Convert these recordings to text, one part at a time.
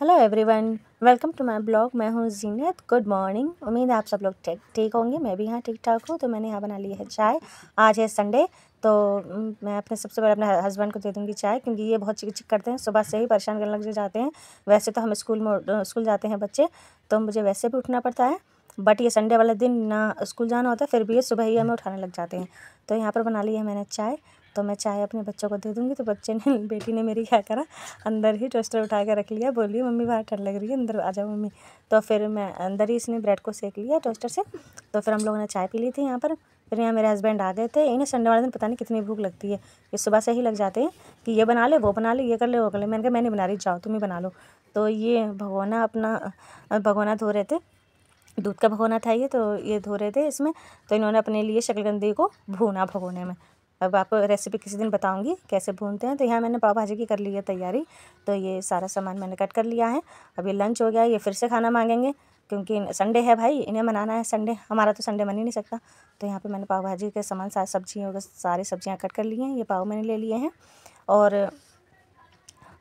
hello everyone welcome to my blog मैं हूँ जीनत good morning उम्मीद है आप सब लोग ठीक ठीक होंगे मैं भी यहाँ ठीक ठाक हूँ तो मैंने यहाँ बना ली है चाय आज है संडे तो मैं अपने सबसे पहले अपने हस्बैंड को दे दूँगी चाय क्योंकि ये बहुत चिक चिक करते हैं सुबह से ही परेशान करने लग जाते हैं वैसे तो हम स्कूल में स्कूल जाते हैं बच्चे तो मुझे वैसे भी उठना पड़ता है बट ये संडे वाले दिन ना स्कूल जाना होता है फिर भी ये सुबह ही हमें उठाने लग जाते हैं तो यहाँ पर बना ली है मैंने चाय तो मैं चाय अपने बच्चों को दे दूँगी तो बच्चे ने बेटी ने मेरी क्या करा अंदर ही टोस्टर उठा के रख लिया बोली मम्मी बाहर ठंड लग रही है अंदर आ जाओ मम्मी तो फिर मैं अंदर ही इसने ब्रेड को सेक लिया टोस्टर से तो फिर हम लोगों ने चाय पी ली थी यहाँ पर फिर यहाँ मेरे हस्बैंड आ गए थे इन्हें संडे वाले दिन पता नहीं कितनी भूख लगती है ये सुबह से ही लग जाते हैं कि ये बना ले वो बना ले ये कर ले वो कर ले मैंने कहा मैं नहीं बना रही जाओ तुम ही बना लो तो ये भगोना अपना भगोना धो रहे थे दूध का भगोना था ये तो ये धो रहे थे इसमें तो इन्होंने अपने लिए शक्लगंदी को भूना भगोने में अब आपको रेसिपी किसी दिन बताऊंगी कैसे भूनते हैं तो यहाँ मैंने पाव भाजी की कर ली है तैयारी तो ये सारा सामान मैंने कट कर लिया है अब ये लंच हो गया ये फिर से खाना मांगेंगे क्योंकि संडे है भाई इन्हें मनाना है संडे हमारा तो संडे मन ही नहीं सकता तो यहाँ पे मैंने पाव भाजी के सामान सारे सब्जियों के सारी सब्जियाँ कट कर ली हैं ये पाव मैंने ले लिए हैं और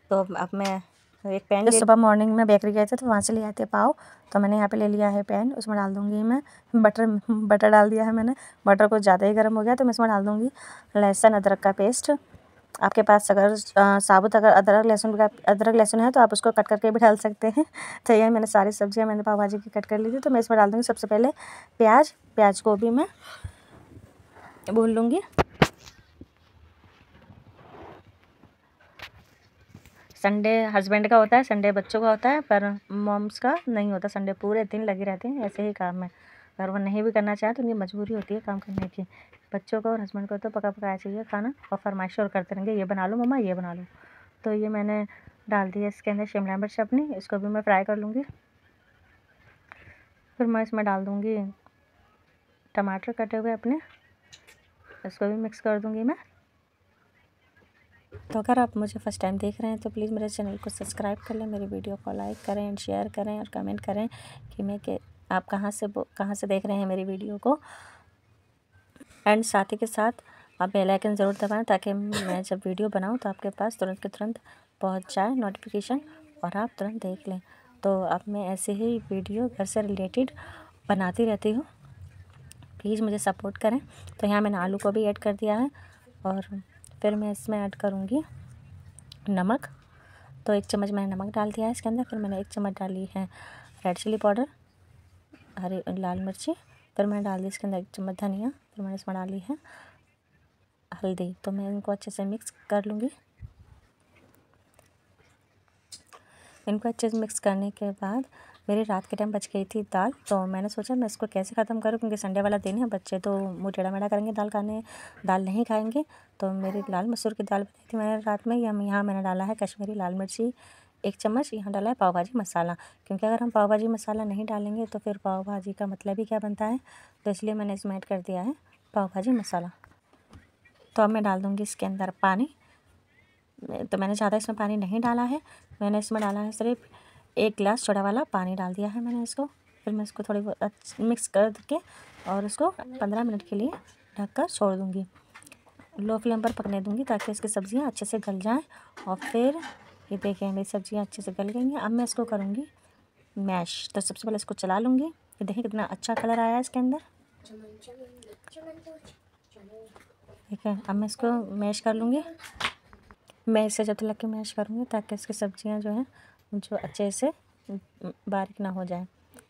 तो अब मैं तो एक पेन जब सुबह मॉर्निंग में बेकरी गए थे तो वहाँ से ले आए थे पाव तो मैंने यहाँ पे ले लिया है पैन उसमें डाल दूँगी मैं बटर बटर डाल दिया है मैंने बटर को ज़्यादा ही गर्म हो गया तो मैं इसमें डाल दूँगी लहसुन अदरक का पेस्ट आपके पास अगर साबुत अगर अदरक लहसुन का अदरक लहसुन है तो आप उसको कट करके भी डाल सकते हैं तो यह मैंने सारी सब्ज़ियाँ मैंने पाव भाजी की कट कर ली थी तो मैं इसमें डाल दूँगी सबसे पहले प्याज प्याज को भी मैं भून लूँगी संडे हस्बैंड का होता है संडे बच्चों का होता है पर मॉम्स का नहीं होता संडे पूरे दिन लगी रहते हैं ऐसे ही काम है अगर वो नहीं भी करना चाहे तो उनकी मजबूरी होती है काम करने की बच्चों को और हस्बैंड को तो पका पकाया चाहिए खाना और फरमाइश और करते रहेंगे ये बना लो मम्मा ये बना लो तो ये मैंने डाल दिया इसके अंदर शिमला मिर्च अपनी इसको भी मैं फ्राई कर लूँगी फिर मैं इसमें डाल दूँगी टमाटर कटे हुए अपने इसको भी मिक्स कर दूँगी मैं तो अगर आप मुझे फर्स्ट टाइम देख रहे हैं तो प्लीज़ मेरे चैनल को सब्सक्राइब कर लें मेरी वीडियो को लाइक करें एंड शेयर करें और कमेंट करें कि मैं के आप कहाँ से कहाँ से देख रहे हैं मेरी वीडियो को एंड साथ ही के साथ आप बेल आइकन ज़रूर दबाएं ताकि मैं जब वीडियो बनाऊं तो आपके पास तुरंत के तुरंत पहुँच जाए नोटिफिकेशन और आप तुरंत देख लें तो अब मैं ऐसे ही वीडियो घर से रिलेटेड बनाती रहती हूँ प्लीज़ मुझे सपोर्ट करें तो यहाँ मैंने आलू को भी ऐड कर दिया है और फिर मैं इसमें ऐड करूँगी नमक तो एक चम्मच मैंने नमक डाल दिया है इसके अंदर फिर मैंने एक चम्मच डाली है रेड चिली पाउडर हरी लाल मिर्ची फिर मैंने डाल दी इसके अंदर एक चम्मच धनिया फिर मैंने इसमें डाली है हल्दी तो मैं इनको अच्छे से मिक्स कर लूँगी इनको अच्छे से मिक्स करने के बाद मेरी रात के टाइम बच गई थी दाल तो मैंने सोचा मैं इसको कैसे ख़त्म करूँ क्योंकि संडे वाला दिन है बच्चे तो मुँह टेढ़ा मेढ़ा करेंगे दाल खाने दाल नहीं खाएंगे तो मेरी लाल मसूर की दाल बनाई थी मैंने रात में यहाँ मैंने डाला है कश्मीरी लाल मिर्ची एक चम्मच यहाँ डाला है पाव भाजी मसाला क्योंकि अगर हम पाव भाजी मसाला नहीं डालेंगे तो फिर पाव भाजी का मतलब ही क्या बनता है तो इसलिए मैंने इसमें ऐड कर दिया है पाव भाजी मसाला तो अब मैं डाल दूँगी इसके अंदर पानी तो मैंने ज़्यादा इसमें पानी नहीं डाला है मैंने इसमें डाला है सिर्फ एक गिलास छोटा वाला पानी डाल दिया है मैंने इसको फिर मैं इसको थोड़ी बहुत मिक्स कर के और इसको पंद्रह मिनट के लिए ढक कर छोड़ दूँगी लो फ्लेम पर पकने दूँगी ताकि इसकी सब्ज़ियाँ अच्छे से गल जाएँ और फिर ये देखें मेरी सब्ज़ियाँ अच्छे से गल गई हैं अब मैं इसको करूँगी मैश तो सबसे पहले इसको चला लूँगी ये देखें कितना अच्छा कलर आया है इसके अंदर ठीक है अब मैं इसको मैश कर लूँगी मैं इसे जब तक लग के मैश करूँगी ताकि इसकी सब्ज़ियाँ जो हैं जो अच्छे से बारीक ना हो जाए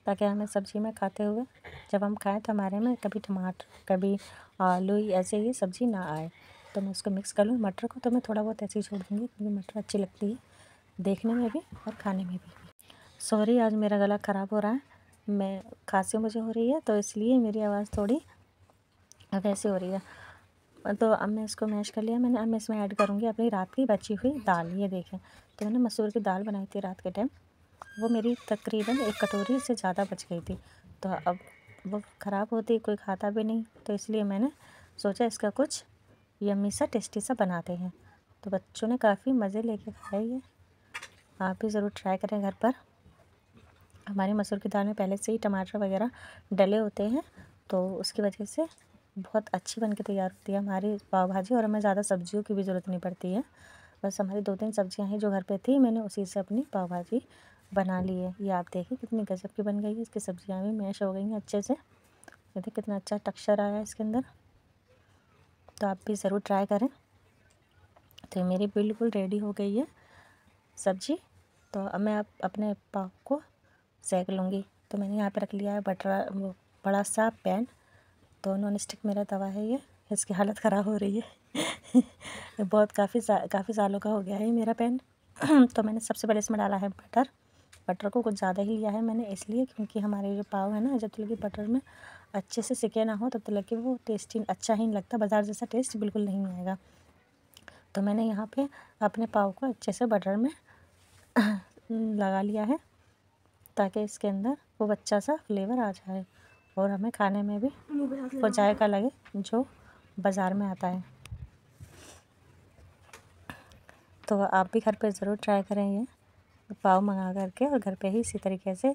ताकि हमें सब्ज़ी में खाते हुए जब हम खाएँ तो हमारे में कभी टमाटर कभी आलू ऐसे ही सब्ज़ी ना आए तो मैं उसको मिक्स कर लूँ मटर को तो मैं थोड़ा बहुत ऐसे ही छोड़ दूँगी क्योंकि मटर अच्छी लगती है देखने में भी और खाने में भी सॉरी आज मेरा गला ख़राब हो रहा है मैं खांसी मुझे हो रही है तो इसलिए मेरी आवाज़ थोड़ी वैसी हो रही है तो अब मैं इसको मैश कर लिया मैंने अब मैं इसमें ऐड करूँगी अपनी रात की बची हुई दाल ये देखें तो मैंने मसूर की दाल बनाई थी रात के टाइम वो मेरी तकरीबन एक कटोरी से ज़्यादा बच गई थी तो अब वो ख़राब होती कोई खाता भी नहीं तो इसलिए मैंने सोचा इसका कुछ यम्मी सा टेस्टी सा बनाते हैं तो बच्चों ने काफ़ी मज़े लेके खाए ये आप भी ज़रूर ट्राई करें घर पर हमारी मसूर की दाल में पहले से ही टमाटर वगैरह डले होते हैं तो उसकी वजह से बहुत अच्छी बन के तैयार होती है हमारी पाव भाजी और हमें ज़्यादा सब्जियों की भी ज़रूरत नहीं पड़ती है बस हमारी दो तीन सब्जियां हैं जो घर पे थी मैंने उसी से अपनी पाव भाजी बना ली है ये आप देखिए कितनी गजब की बन गई है इसकी सब्जियां भी मैश हो गई हैं अच्छे से देखिए कितना अच्छा टक्सचर आया इसके अंदर तो आप भी ज़रूर ट्राई करें तो मेरी बिल्कुल रेडी हो गई है सब्जी तो अब मैं आप अपने पाव को सेक लूँगी तो मैंने यहाँ पर रख लिया है वो बड़ा सा पैन तो नॉन स्टिक मेरा तवा है ये इसकी हालत ख़राब हो रही है बहुत काफ़ी सा, काफ़ी सालों का हो गया है मेरा पेन तो मैंने सबसे पहले इसमें डाला है बटर बटर को कुछ ज़्यादा ही लिया है मैंने इसलिए क्योंकि हमारे जो पाव है ना जब तक कि बटर में अच्छे से सिके ना हो तब तक कि वो टेस्टी अच्छा ही नहीं लगता बाज़ार जैसा टेस्ट बिल्कुल नहीं आएगा तो मैंने यहाँ पे अपने पाव को अच्छे से बटर में लगा लिया है ताकि इसके अंदर वो अच्छा सा फ्लेवर आ जाए और हमें खाने में भी वो जायका लगे जो बाज़ार में आता है तो आप भी घर पर ज़रूर ट्राई करें ये पाव मंगा करके और घर पे ही इसी तरीके से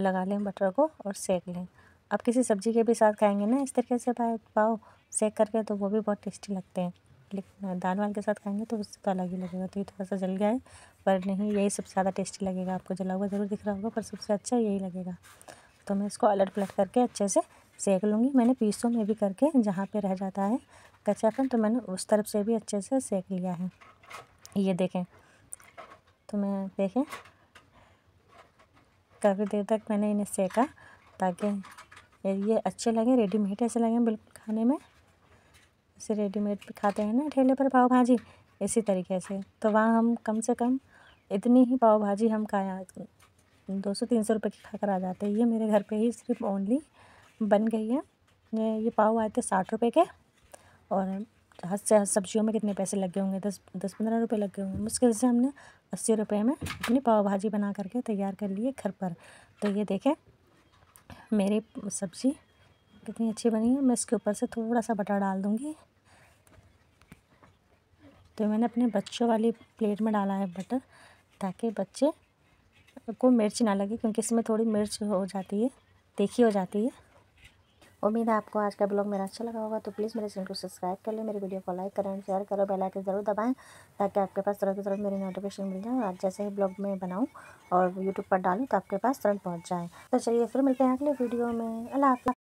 लगा लें बटर को और सेक लें आप किसी सब्ज़ी के भी साथ खाएंगे ना इस तरीके से पाव सेक करके तो वो भी बहुत टेस्टी लगते हैं लेकिन हाँ, दाल वाल के साथ खाएंगे तो उससे तो अलग ही लगेगा तो ये थोड़ा सा जल गया है पर नहीं यही सबसे ज़्यादा टेस्टी लगेगा आपको जला हुआ ज़रूर दिख रहा होगा पर सबसे अच्छा यही लगेगा तो मैं इसको अलट पलट करके अच्छे से सेक लूँगी मैंने पीसों में भी करके जहाँ पे रह जाता है कच्चापन तो मैंने उस तरफ से भी अच्छे से सेक लिया है ये देखें तो मैं देखें काफ़ी देर तक मैंने इन्हें सेका ताकि ये अच्छे लगे रेडीमेड ऐसे लगें बिल्कुल खाने में जैसे रेडीमेड खाते हैं ना ठेले पर पाव भाजी इसी तरीके से तो वहाँ हम कम से कम इतनी ही पाव भाजी हम खाया दो सौ तीन सौ रुपये की खा आ जाते हैं ये मेरे घर पे ही सिर्फ ओनली बन गई है ये ये पाव आए थे साठ रुपए के और से सब्जियों में कितने पैसे लगे होंगे दस दस पंद्रह रुपये लगे होंगे मुश्किल से हमने अस्सी रुपये में अपनी पाव भाजी बना करके तैयार कर लिए घर पर तो ये देखें मेरी सब्ज़ी कितनी अच्छी बनी है मैं इसके ऊपर से थोड़ा सा बटर डाल दूँगी तो मैंने अपने बच्चों वाली प्लेट में डाला है बटर ताकि बच्चे को मिर्च ना लगे क्योंकि इसमें थोड़ी मिर्च हो जाती है तीखी हो जाती है उम्मीद है आपको आज का ब्लॉग मेरा अच्छा लगा होगा तो प्लीज़ मेरे चैनल को सब्सक्राइब कर लें मेरे वीडियो को लाइक करें शेयर करो बेल आइकन ज़रूर दबाएं ताकि आपके पास तुरंत तुरंत मेरी नोटिफिकेशन मिल जाए और जैसे ही ब्लॉग में बनाऊँ और यूट्यूब पर डालूं तो आपके पास तुरंत पहुँच जाए तो चलिए फिर मिलते हैं अगले वीडियो में अल्लाह